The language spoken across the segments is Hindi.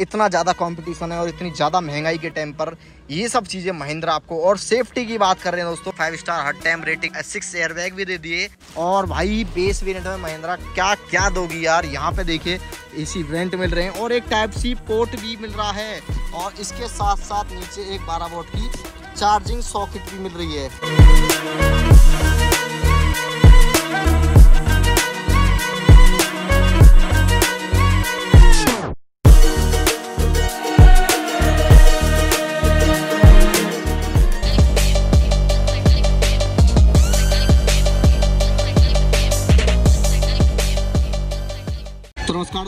इतना ज़्यादा कॉम्पिटिशन है और इतनी ज़्यादा महंगाई के टाइम पर ये सब चीज़ें महिंद्रा आपको और सेफ्टी की बात कर रहे हैं दोस्तों फाइव स्टार हर टाइम रेटिंग सिक्स एयरबैग भी दे दिए और भाई बेस वेरियंट में महिंद्रा क्या क्या दोगी यार यहाँ पे देखिए इसी वेरियंट मिल रहे हैं और एक टाइप सी पोर्ट भी मिल रहा है और इसके साथ साथ नीचे एक बारह वोट की चार्जिंग सॉकेट भी मिल रही है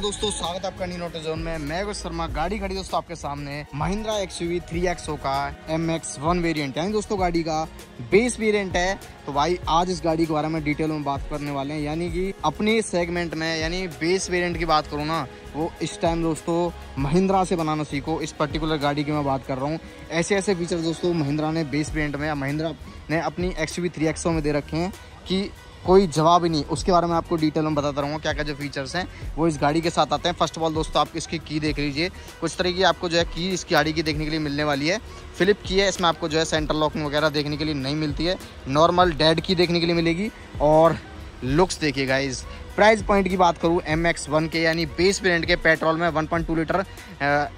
दोस्तों स्वागत है आपका नीनोटे जोन में मैं गुरु शर्मा गाड़ी खड़ी दोस्तों आपके सामने Mahindra X U three XO का एम एक्स वन वेरियंट है दोस्तों गाड़ी का बेस वेरियंट है तो भाई आज इस गाड़ी के बारे में डिटेल में बात करने वाले हैं यानी कि अपने सेगमेंट में यानी बेस वेरियंट की बात करूँ ना वो इस टाइम दोस्तों महिंद्रा से बनाना सीखो इस पर्टिकुलर गाड़ी की मैं बात कर रहा हूँ ऐसे ऐसे फीचर दोस्तों महिंद्रा ने बेस वेरियंट में महिंद्रा ने अपनी एक्स वी में दे रखे हैं कि कोई जवाब ही नहीं उसके बारे में आपको डिटेल में बताता रहूँगा क्या क्या जो फीचर्स हैं वो इस गाड़ी के साथ आते हैं फर्स्ट ऑफ ऑल दोस्तों आप इसकी की देख लीजिए कुछ तरह की आपको जो है की इस गाड़ी की देखने के लिए मिलने वाली है फिलिप की है इसमें आपको जो है सेंटर लॉकिंग वगैरह देखने के लिए नहीं मिलती है नॉर्मल डेड की देखने के लिए मिलेगी और लुक्स देखिए गाइज़ प्राइस पॉइंट की बात करूँ एम एक्स वन के यानी बेस ब्रांड के पेट्रोल में one point two litre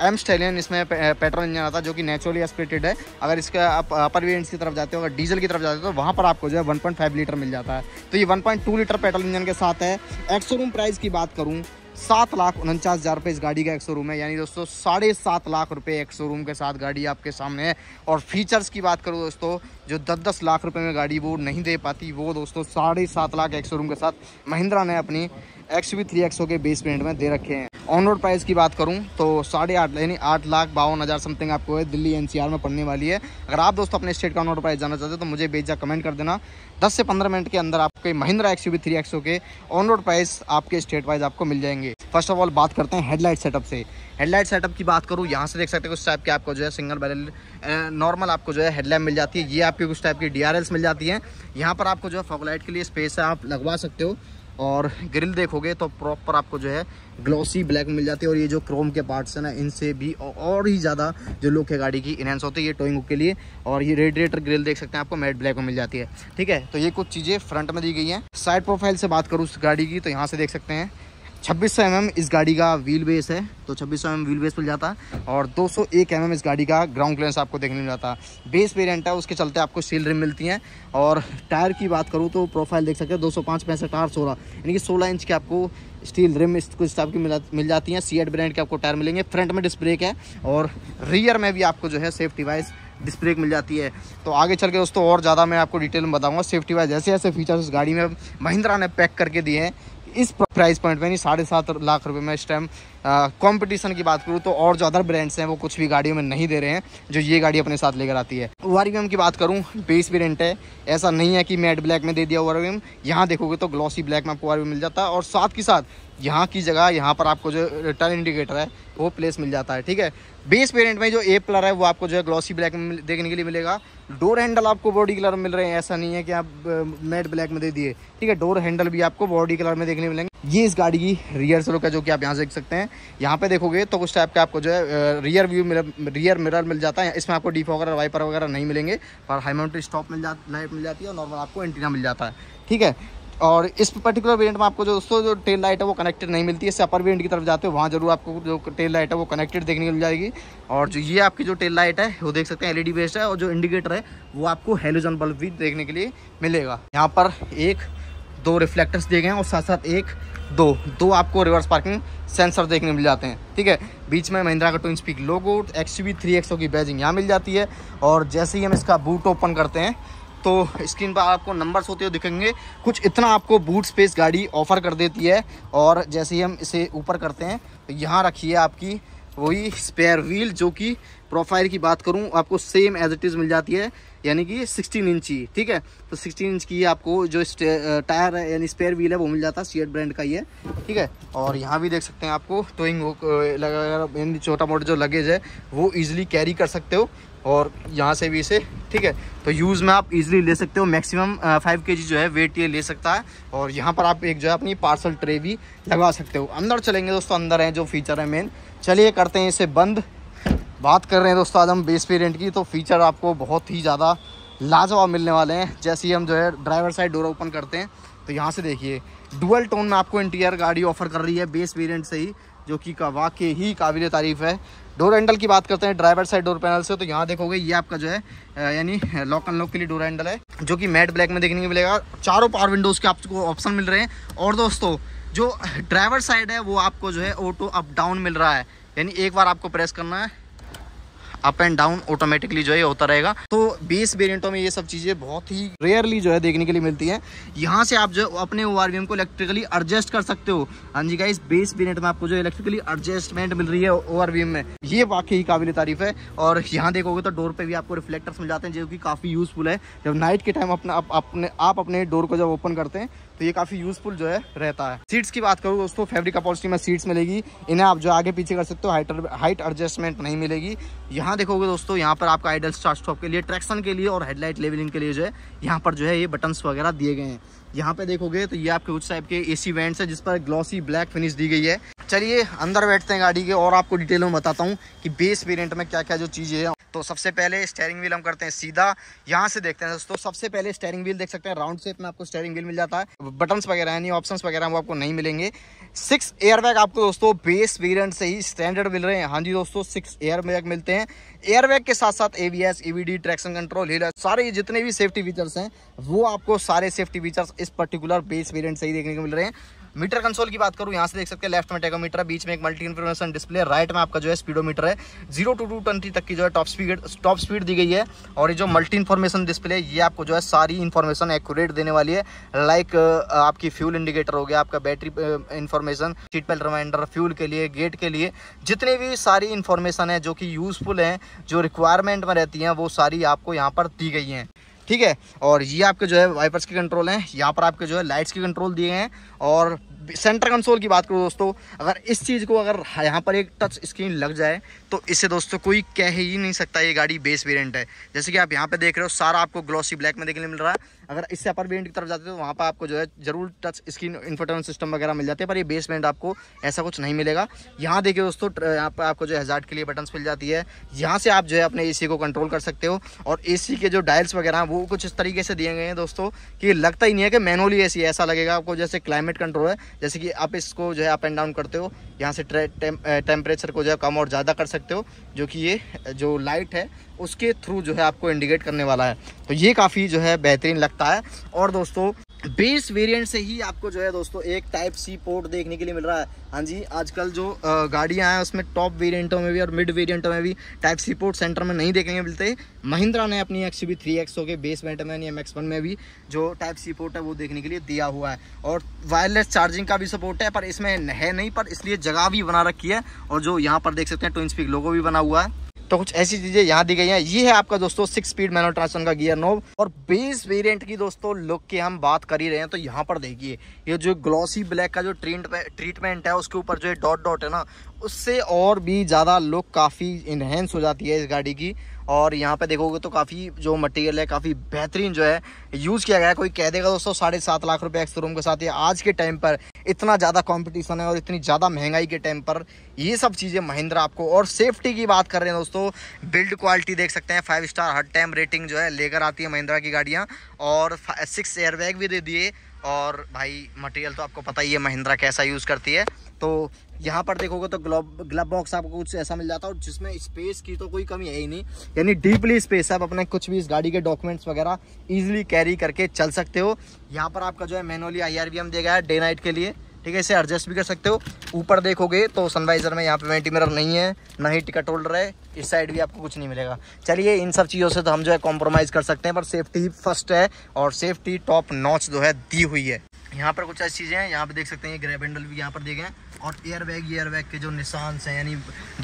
M stallion इसमें पेट्रोल इंजन आता है जो कि नेचुरली एस्पिरेटेड है अगर इसका आप अपर वेरियंट्स की तरफ जाते हो अगर डीजल की तरफ जाते हो तो वहाँ पर आपको जो है वन पॉइंट फाइव लीटर मिल जाता है तो ये one point two litre petrol engine के साथ है एक्सोरूम प्राइस की बात करूँ सात लाख उनचास हज़ार रुपये इस गाड़ी का एक शोरूम है यानी दोस्तों साढ़े सात लाख रुपये एक शोरूम के साथ गाड़ी आपके सामने है और फीचर्स की बात करूँ दोस्तों जो दस दस लाख रुपये में गाड़ी वो नहीं दे पाती वो दोस्तों साढ़े सात लाख एक शोरूम के साथ महिंद्रा ने अपनी एक्स वी थ्री एक्सो के बेसमेंट में दे रखे हैं ऑन रोड प्राइस की बात करूँ तो साढ़े आठ यानी आठ लाख बावन हज़ार समथिंग आपको है दिल्ली एनसीआर में पड़ने वाली है अगर आप दोस्तों अपने स्टेट का ऑन रोड प्राइस जानना चाहते हो तो मुझे बेजा कमेंट कर देना दस से पंद्रह मिनट के अंदर आपके महिंद्रा एक्स थ्री एक्सो के ऑन रोड प्राइस आपके स्टेट वाइज आपको मिल जाएंगे फर्स्ट ऑफ ऑल बात करते हैं हेडलाइट सेटअप से हेडलाइट सेटअप की बात करूँ यहाँ से देख सकते हैं कुछ टाइप के आपको जो है सिंगल बैरल नॉर्मल आपको जो है हेडलाइट मिल जाती है ये आपकी कुछ टाइप की डी मिल जाती है यहाँ पर आपको जो है फॉकलाइट के लिए स्पेस है आप लगवा सकते हो और ग्रिल देखोगे तो प्रॉपर आपको जो है ग्लॉसी ब्लैक मिल जाती है और ये जो क्रोम के पार्ट्स हैं ना इनसे भी और ही ज़्यादा जो लुक है गाड़ी की इनहेंस होती है ये टोइंग के लिए और ये रेडिएटर ग्रिल देख सकते हैं आपको मेट ब्लैक में मिल जाती है ठीक है तो ये कुछ चीज़ें फ्रंट में दी गई हैं साइड प्रोफाइल से बात करूँ उस गाड़ी की तो यहाँ से देख सकते हैं छब्बीस सौ एम इस गाड़ी का व्हील बेस है तो छब्बीस सौ एम व्हील बेस मिल जाता है और दो सौ एक एम इस गाड़ी का ग्राउंड क्लियरेंस आपको देखने मिल जाता है बेस वेरियंट है उसके चलते आपको स्टील रिम मिलती हैं और टायर की बात करूँ तो प्रोफाइल देख सकते हैं दो सौ पाँच पैंसठ आठ सोलह यानी कि सोलह इंच के आपको स्टील रिम इस कुछ टाइप की मिल जाती हैं सी एड ब्रांड के आपको टायर मिलेंगे फ्रंट में डिस्क ब्रेक है और रियर में भी आपको जो है सेफ्टी वाइज डिस्क ब्रेक मिल जाती है तो आगे चल के दोस्तों और ज़्यादा मैं आपको डिटेल में बताऊँगा सेफ्टी वाइज ऐसे ऐसे फीचर्स गाड़ी में महिंद्रा ने पैक करके दिए हैं इस प्राइस पॉइंट में नहीं साढ़े सात लाख रुपए में इस टाइम कंपटीशन की बात करूँ तो और जो अदर ब्रांड्स हैं वो कुछ भी गाड़ियों में नहीं दे रहे हैं जो ये गाड़ी अपने साथ लेकर आती है ओवर की बात करूँ बेस वेरियंट है ऐसा नहीं है कि मेड ब्लैक में दे दिया ओवर यहाँ देखोगे तो ग्लॉसी ब्लैक में आपको ओवर मिल जाता है और साथ ही साथ यहाँ की जगह यहाँ पर आपको जो टर्न इंडिकेटर है वो प्लेस मिल जाता है ठीक है बेस पेरेंट में जो ए कलर है वो आपको जो है ग्लॉसी ब्लैक में देखने के लिए मिलेगा डोर हैंडल आपको बॉडी कलर में मिल रहे हैं ऐसा नहीं है कि आप मेड ब्लैक में दे दिए ठीक है डोर हैंडल भी आपको बॉडी कलर में देखने मिलेंगे ये इस गाड़ी की रियर सरो का जो कि आप यहाँ से देख सकते हैं यहाँ पे देखोगे तो उस टाइप का आपको जो है rear view mirror rear mirror मिल जाता है इसमें आपको डीफ वगैरह वाइपर वगैरह नहीं मिलेंगे पर हाई माउंटेड स्टॉप मिल जा लाइट मिल जाती है और नॉर्मल आपको एंटीना मिल जाता है ठीक है और इस पर्टिकुलर वेरियंट में आपको जो दोस्तों जो टेल लाइट है वो कनेक्टेड नहीं मिलती है इससे अपर वेरियंट की तरफ जाते हो वहाँ जरूर आपको जो टेल लाइट है वो कनेक्टेड देखने को मिल जाएगी और जो ये आपकी जो टेल लाइट है वो देख सकते हैं एलईडी बेस्ड है और जो इंडिकेटर है वो आपको हेलोजन बल्ब भी देखने के लिए मिलेगा यहाँ पर एक दो रिफ्लेक्टर्स दिए गए हैं और साथ साथ एक दो दो आपको रिवर्स पार्किंग सेंसर देखने मिल जाते हैं ठीक है बीच में महिंद्रा का ट्विन स्पीक logo X V three XO की बैजिंग यहाँ मिल जाती है और जैसे ही हम इसका बूट ओपन करते हैं तो स्क्रीन पर आपको नंबर्स होते हुए दिखेंगे कुछ इतना आपको बूट स्पेस गाड़ी ऑफर कर देती है और जैसे ही हम इसे ऊपर करते हैं तो यहाँ रखिए आपकी वही स्पेयर व्हील जो कि प्रोफाइल की बात करूँ आपको सेम एज इट इज़ मिल जाती है यानी कि 16 इंच ही ठीक है तो 16 इंच की आपको जो टायर है यानी स्पेयर व्हील है वो मिल जाता है सीएट ब्रांड का ही है ठीक है और यहाँ भी देख सकते हैं आपको टोइंग तो यानी छोटा मोटा जो लगेज है वो ईजिली कैरी कर सकते हो और यहाँ से भी इसे ठीक है तो यूज़ में आप इजीली ले सकते हो मैक्सिमम फाइव के जो है वेट ये ले सकता है और यहाँ पर आप एक जो है अपनी पार्सल ट्रे भी लगा सकते हो अंदर चलेंगे दोस्तों अंदर हैं जो फीचर है मेन चलिए करते हैं इसे बंद बात कर रहे हैं दोस्तों आज हम बेस पेरेंट की तो फीचर आपको बहुत ही ज़्यादा लाजवाब मिलने वाले हैं जैसे ही हम जो है ड्राइवर साइड डोर ओपन करते हैं तो यहाँ से देखिए डुअल टोन में आपको इंटीरियर गाड़ी ऑफर कर रही है बेस पेरेंट से ही जो कि वाकई ही काबिल तारीफ़ है डोर हैंडल की बात करते हैं ड्राइवर साइड डोर पैनल से तो यहाँ देखोगे ये आपका जो है यानी लॉक अनलॉक के लिए डोर हैंडल है जो कि मैट ब्लैक में देखने को मिलेगा चारों पावर विंडोज़ के आपको ऑप्शन मिल रहे हैं और दोस्तों जो ड्राइवर साइड है वो आपको जो है ऑटो अप डाउन मिल रहा है यानी एक बार आपको प्रेस करना है अप एंड डाउन ऑटोमेटिकली जो है होता रहेगा तो बेस वेरियंटों में ये सब चीज़ें बहुत ही रेयरली जो है देखने के लिए मिलती है यहाँ से आप जो अपने ओ को इलेक्ट्रिकली एडजस्ट कर सकते हो हाँ जी का बेस वेरियंट में आपको जो इलेक्ट्रिकली एडजस्टमेंट मिल रही है ओ में ये वाकई काबिल तारीफ है और यहाँ देखोगे तो डोर पर भी आपको रिफ्लेक्टर्स मिल जाते हैं जो कि काफ़ी यूजफुल है जब नाइट के टाइम अपना अपने आप अपने डोर को जब ओपन करते हैं तो ये काफ़ी यूजफुल जो है रहता है सीट्स की बात करूँ दोस्तों फैब्रिक अपॉलिटी में सीट्स मिलेगी इन्हें आप जो आगे पीछे कर सकते हो हाइट हाइट एडजस्टमेंट नहीं मिलेगी यहाँ यहाँ देखोगे दोस्तों यहाँ पर आपका आइडल स्टार्ट स्टॉप के लिए ट्रैक्शन के लिए और हेडलाइट लेवलिंग के लिए जो है यहाँ पर जो है ये बटन्स वगैरह दिए गए हैं यहाँ पे देखोगे तो ये आपके कुछ टाइप के एसी वेंट्स है जिस पर ग्लॉसी ब्लैक फिनिश दी गई है चलिए अंदर बैठते हैं गाड़ी के और आपको डिटेल में बताता हूँ कि बेस वेरियंट में क्या क्या जो चीज़ें हैं तो सबसे पहले स्टेयरिंग व्हील हम करते हैं सीधा यहाँ से देखते हैं दोस्तों सबसे पहले स्टेयरिंग व्हील देख सकते हैं राउंड शेप में आपको स्टेयरिंग व्हील मिल जाता है बटन्स वगैरह यानी ऑप्शंस वगैरह वो आपको नहीं मिलेंगे सिक्स एयरबैग आपको दोस्तों बेस वेरियंट से ही स्टैंडर्ड मिल रहे हैं हाँ जी दोस्तों सिक्स एयरबैग मिलते हैं एयरबैग के साथ साथ ABS EBD traction control hill सारे जितने भी सेफ्टी फीचर्स हैं वो आपको सारे सेफ्टी फीचर्स इस पर्टिकुलर बेस वेरियंट से ही देखने को मिल रहे हैं मीटर कंसोल की बात करूँ यहाँ से देख सकते हैं लेफ्ट में टेकोमीटर है बीच में एक मल्टी इन्फॉर्मेशन डिस्प्ले राइट में आपका जो है स्पीडोमीटर है जीरो टू टू ट्वेंटी तक की जो है टॉप स्पीड टॉप स्पीड दी गई है और ये जो मल्टी इन्फॉर्मेशन डिस्प्ले ये आपको जो है सारी इन्फॉर्मेशन एक्यूरेट देने वाली है लाइक आपकी फ्यूल इंडिकेटर हो गया आपका battery information seat belt reminder fuel के लिए गेट के लिए जितने भी सारी इन्फॉर्मेशन है जो कि यूज़फुल हैं जो रिक्वायरमेंट में रहती हैं वो सारी आपको यहाँ पर दी गई हैं ठीक है और ये आपके जो है वाइपर्स के कंट्रोल हैं यहाँ पर आपके जो है लाइट्स के कंट्रोल दिए हैं और सेंटर कंसोल की बात करूँ दोस्तों अगर इस चीज़ को अगर यहाँ पर एक टच स्क्रीन लग जाए तो इससे दोस्तों कोई कह ही नहीं सकता ये गाड़ी बेस वेरियंट है जैसे कि आप यहाँ पे देख रहे हो सारा आपको ग्लॉसी ब्लैक में देखने मिल रहा है अगर इससे अपर वेरियंट की तरफ जाते हो तो वहाँ पर आपको जो है जरूर टच स्क्रीन इन्फोटेन सिस्टम वगैरह मिल जाते हैं पर ये बेस वेरियंट आपको ऐसा कुछ नहीं मिलेगा यहाँ देखिए दोस्तों यहाँ पर आपको जो है हजार्ट के लिए बटन्स मिल जाती है यहाँ से आप जो है अपने ए को कंट्रोल कर सकते हो और ए के जो डायल्स वगैरह हैं वो कुछ इस तरीके से दिए गए हैं दोस्तों कि लगता ही नहीं है कि मैनुअली ए ऐसा लगेगा आपको जैसे क्लाइमेट कंट्रोल है जैसे कि आप इसको जो है अप एंड डाउन करते हो यहाँ से टेम्परेचर को जो है कम और ज़्यादा कर सकते हो जो कि ये जो लाइट है उसके थ्रू जो है आपको इंडिकेट करने वाला है तो ये काफ़ी जो है बेहतरीन लगता है और दोस्तों बेस वेरिएंट से ही आपको जो है दोस्तों एक टाइप सी पोर्ट देखने के लिए मिल रहा है हाँ जी आजकल जो गाड़ियाँ हैं उसमें टॉप वेरिएंटों में भी और मिड वेरिएंटों में भी टाइप सी पोर्ट सेंटर में नहीं देखने मिलते महिंद्रा ने अपनी एक्स बी थ्री एक्स के वेंट में एम एक्स में भी जो टाइप सी पोर्ट है वो देखने के लिए दिया हुआ है और वायरलेस चार्जिंग का भी सपोर्ट है पर इसमें है नहीं पर इसलिए जगह भी बना रखी है और जो यहाँ पर देख सकते हैं ट्विन स्पीक लोगो भी बना हुआ है तो कुछ ऐसी चीज़ें यहाँ दी गई हैं ये है आपका दोस्तों सिक्स स्पीड मैनुअल ट्रांसफर का गियर नोब और बेस वेरिएंट की दोस्तों लुक की हम बात कर ही रहे हैं तो यहाँ पर देखिए ये जो ग्लॉसी ब्लैक का जो ट्रीटमेंट है उसके ऊपर जो डॉट डॉट है ना उससे और भी ज़्यादा लुक काफ़ी इन्हेंस हो जाती है इस गाड़ी की और यहाँ पे देखोगे तो काफ़ी जो मटेरियल है काफ़ी बेहतरीन जो है यूज़ किया गया है कोई कह देगा दोस्तों साढ़े सात लाख रुपए रूम के साथ ये आज के टाइम पर इतना ज़्यादा कंपटीशन है और इतनी ज़्यादा महंगाई के टाइम पर ये सब चीज़ें महिंद्रा आपको और सेफ्टी की बात कर रहे हैं दोस्तों बिल्ड क्वालिटी देख सकते हैं फाइव स्टार हर टाइम रेटिंग जो है लेकर आती है महिंद्रा की गाड़ियाँ और सिक्स एयरबैग भी दे दिए और भाई मटेरियल तो आपको पता ही है महिंद्रा कैसा यूज़ करती है तो यहाँ पर देखोगे तो ग्लब ग्लब बॉक्स आपको कुछ ऐसा मिल जाता है और जिसमें स्पेस की तो कोई कमी है ही नहीं यानी डीपली स्पेस आप अपने कुछ भी इस गाड़ी के डॉक्यूमेंट्स वगैरह इजीली कैरी करके चल सकते हो यहाँ पर आपका जो है मैनुअली आई आर देगा है डे नाइट के लिए ठीक है इसे एडजस्ट भी कर सकते हो ऊपर देखोगे तो सनवाइजर में यहाँ पे वेंटी मिरर नहीं है ना ही टिकट होल्डर है इस साइड भी आपको कुछ नहीं मिलेगा चलिए इन सब चीज़ों से तो हम जो है कॉम्प्रोमाइज़ कर सकते हैं पर सेफ्टी फर्स्ट है और सेफ्टी टॉप नॉच जो है दी हुई है यहाँ पर कुछ ऐसी चीज़ें हैं यहाँ पर देख सकते हैं ये ग्रैब हैंडल भी यहाँ पर देखे और एयरबैग एयरबैग के जो निशान हैं यानी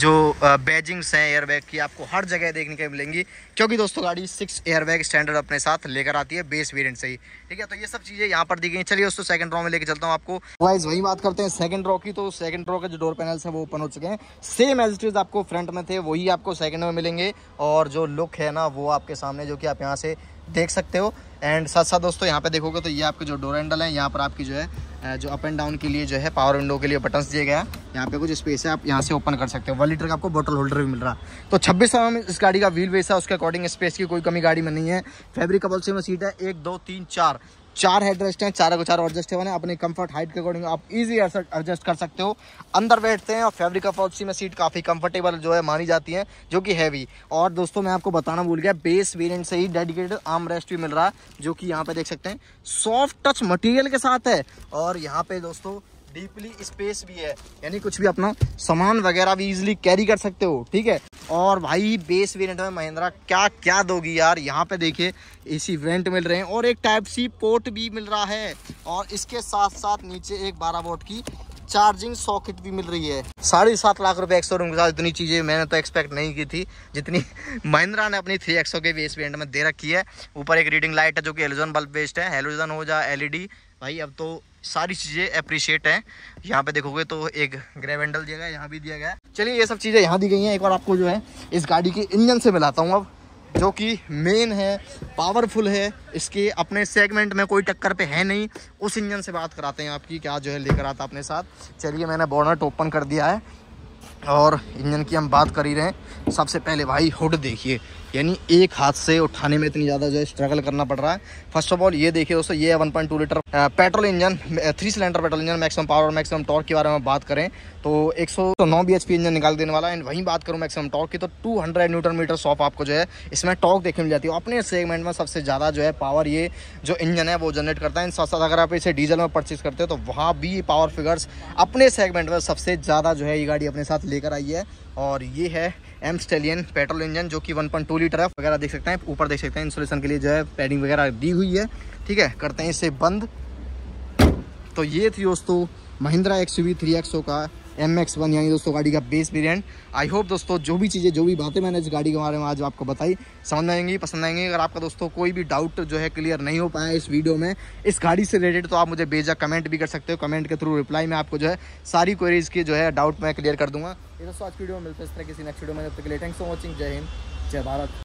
जो बैजिंग्स हैं एयरबैग की आपको हर जगह देखने के मिलेंगी क्योंकि दोस्तों गाड़ी सिक्स एयरबैग स्टैंडर्ड अपने साथ लेकर आती है बेस वेरियंट से ही ठीक है तो ये सब चीज़ें यहाँ पर दी गई चलिए दोस्तों सेकंड रॉ में लेकर चलता हूँ आपको वाइज वही बात करते हैं सेकंड रॉ की तो सेकंड रॉ के जो डोर पैनल्स हैं वो ओपन हो चुके हैं सेम एजिटीज आपको फ्रंट में थे वही आपको सेकंड में मिलेंगे और जो लुक है ना वो आपके सामने जो कि आप यहाँ से देख सकते हो एंड साथ साथ दोस्तों यहाँ पे देखोगे तो ये आपके जो डोर हैंडल है यहाँ पर आपकी जो है जो अप एंड डाउन के लिए जो है पावर विंडो के लिए बटन्स दिए गए हैं यहाँ पे कुछ स्पेस है आप यहाँ से ओपन कर सकते हो वन लीटर का आपको बोटल होल्डर भी मिल रहा है तो छब्बीस एम इस गाड़ी का व्हील वेस है उसके अकॉर्डिंग स्पेस की कोई कमी गाड़ी में नहीं है फेब्रिक कपल से सीट है एक दो तीन चार चार हेड रेस्ट हैं चारों को चार एडजस्ट है अपने कंफर्ट हाइट के अकॉर्डिंग आप इजी एडजस्ट कर सकते हो अंदर बैठते हैं और फैब्रिक ऑफ ऑक्सी में सीट काफ़ी कंफर्टेबल जो है मानी जाती है जो कि हैवी और दोस्तों मैं आपको बताना भूल गया बेस वेरियंट से ही डेडिकेटेड आर्म रेस्ट भी मिल रहा है जो कि यहाँ पे देख सकते हैं सॉफ्ट टच मटीरियल के साथ है और यहाँ पे दोस्तों डीपली स्पेस भी है यानी कुछ भी अपना सामान वगैरह भी इजिली कैरी कर सकते हो ठीक है और भाई बेस वेरियंट में महिंद्रा क्या क्या दोगी यार यहाँ पे देखिए एसी वेंट मिल रहे हैं और एक टाइप सी पोर्ट भी मिल रहा है और इसके साथ साथ नीचे एक बारह वोट की चार्जिंग सॉकेट भी मिल रही है साढ़े सात लाख रुपए एक्सो रूम के साथ इतनी चीज़ें मैंने तो एक्सपेक्ट नहीं की थी जितनी महिंद्रा ने अपनी थ्री एक्सो के बेस वेंट में दे रखी है ऊपर एक रीडिंग लाइट है जो कि एलोजन बल्ब बेस्ड है एलोजन हो जाए एलईडी e भाई अब तो सारी चीज़ें अप्रिशिएट हैं यहाँ पे देखोगे तो एक ग्रेवेंडल दिया गया यहाँ भी दिया गया चलिए ये सब चीज़ें यहाँ दी गई हैं एक बार आपको जो है इस गाड़ी के इंजन से मिलाता हूँ अब जो कि मेन है पावरफुल है इसके अपने सेगमेंट में कोई टक्कर पे है नहीं उस इंजन से बात कराते हैं आपकी क्या जो है लेकर आता अपने साथ चलिए मैंने बॉर्नट ओपन कर दिया है और इंजन की हम बात कर ही रहे हैं सबसे पहले भाई हुड देखिए यानी एक हाथ से उठाने में इतनी ज़्यादा जो है स्ट्रगल करना पड़ रहा है फर्स्ट ऑफ ऑल ये देखिए दोस्तों ये one point litre petrol engine three cylinder petrol engine maximum power और मैक्सिमम टॉर्क के बारे में बात करें तो एक सौ तो इंजन निकाल देने वाला है एंड वहीं बात करूँ मैक्सिमम टॉर्क की तो टू न्यूटन मीटर सॉफ आपको जो है इसमें टॉर्क देखने मिल जाती है अपने सेगमेंट में सबसे ज़्यादा जो है पावर ये जो इंजन है वो जनरेट करता है साथ साथ अगर आप इसे डीजल में परचेज करते हो तो वहाँ भी पावर फिगर्स अपने सेगमेंट में सबसे ज़्यादा जो है ये गाड़ी अपने साथ लेकर आई है और ये है एम स्टेलियन पेट्रोल इंजन जो कि 1.2 लीटर है वगैरह देख सकते हैं ऊपर देख सकते हैं इंसुलेशन के लिए जो है पैडिंग वगैरह दी हुई है ठीक है करते हैं इसे बंद तो ये थी दोस्तों Mahindra X V three XO का एम एक्स वन यानी दोस्तों गाड़ी का बेस वेरियंट आई होप दोस्तों जो भी चीज़ें जो भी बातें मैंने इस गाड़ी के बारे में आज आपको बताई समझ आएंगी पसंद आएंगी अगर आपका दोस्तों कोई भी डाउट जो है क्लियर नहीं हो पाया इस वीडियो में इस गाड़ी से रिलेटेड तो आप मुझे भेजा कमेंट भी कर सकते हो कमेंट के थ्रू रिप्लाई में आपको जो है सारी क्वेरीज की जो है डाउट मैं क्लियर कर दूंगा ये दोस्तों आज वीडियो में मिलते हैं इस तरह किसी नेक्स्ट वीडियो में जब तक के लिए थैंक्स फॉर वॉचिंग जय हिंद जय भारत